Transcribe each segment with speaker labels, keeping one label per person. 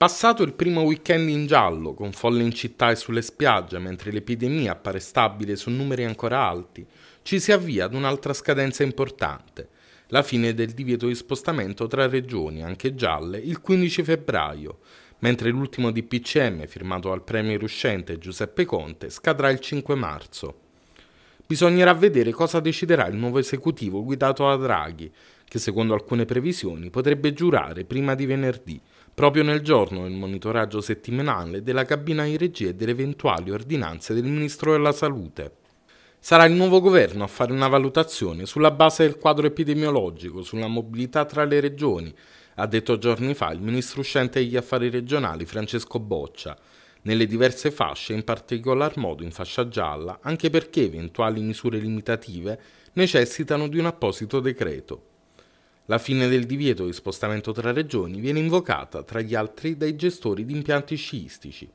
Speaker 1: Passato il primo weekend in giallo, con folle in città e sulle spiagge, mentre l'epidemia appare stabile su numeri ancora alti, ci si avvia ad un'altra scadenza importante, la fine del divieto di spostamento tra regioni, anche gialle, il 15 febbraio, mentre l'ultimo DPCM, firmato dal premier uscente Giuseppe Conte, scadrà il 5 marzo. Bisognerà vedere cosa deciderà il nuovo esecutivo guidato da Draghi, che secondo alcune previsioni potrebbe giurare prima di venerdì, proprio nel giorno del monitoraggio settimanale della cabina di regia e delle eventuali ordinanze del Ministro della Salute. Sarà il nuovo governo a fare una valutazione sulla base del quadro epidemiologico, sulla mobilità tra le regioni, ha detto giorni fa il ministro uscente degli affari regionali Francesco Boccia, nelle diverse fasce, in particolar modo in fascia gialla, anche perché eventuali misure limitative necessitano di un apposito decreto. La fine del divieto di spostamento tra regioni viene invocata, tra gli altri, dai gestori di impianti sciistici,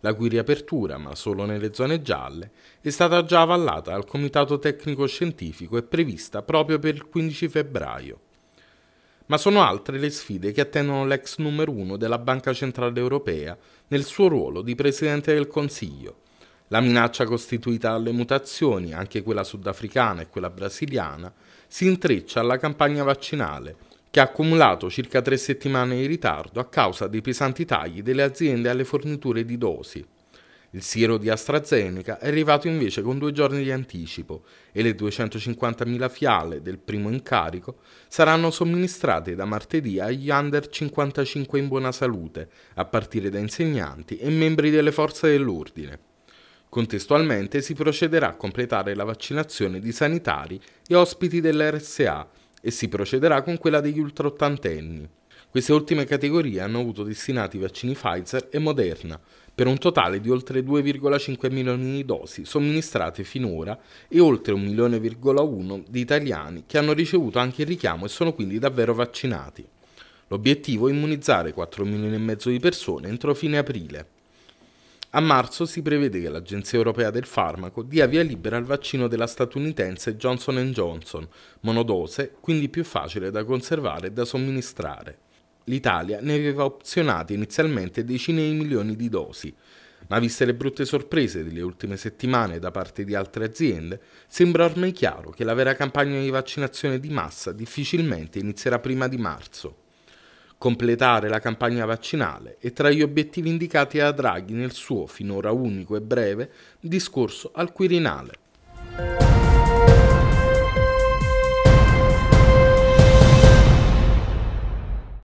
Speaker 1: la cui riapertura, ma solo nelle zone gialle, è stata già avallata dal Comitato Tecnico Scientifico e prevista proprio per il 15 febbraio. Ma sono altre le sfide che attendono l'ex numero uno della Banca Centrale Europea nel suo ruolo di Presidente del Consiglio, la minaccia costituita dalle mutazioni, anche quella sudafricana e quella brasiliana, si intreccia alla campagna vaccinale, che ha accumulato circa tre settimane di ritardo a causa dei pesanti tagli delle aziende alle forniture di dosi. Il siero di AstraZeneca è arrivato invece con due giorni di anticipo e le 250.000 fiale del primo incarico saranno somministrate da martedì agli under 55 in buona salute, a partire da insegnanti e membri delle forze dell'ordine. Contestualmente si procederà a completare la vaccinazione di sanitari e ospiti dell'RSA e si procederà con quella degli ultraottantenni. Queste ultime categorie hanno avuto destinati vaccini Pfizer e Moderna, per un totale di oltre 2,5 milioni di dosi somministrate finora e oltre 1,1 milione di italiani che hanno ricevuto anche il richiamo e sono quindi davvero vaccinati. L'obiettivo è immunizzare 4 milioni e mezzo di persone entro fine aprile. A marzo si prevede che l'Agenzia europea del farmaco dia via libera al vaccino della statunitense Johnson Johnson, monodose, quindi più facile da conservare e da somministrare. L'Italia ne aveva opzionate inizialmente decine di milioni di dosi, ma viste le brutte sorprese delle ultime settimane da parte di altre aziende, sembra ormai chiaro che la vera campagna di vaccinazione di massa difficilmente inizierà prima di marzo completare la campagna vaccinale è tra gli obiettivi indicati a Draghi nel suo, finora unico e breve, discorso al Quirinale.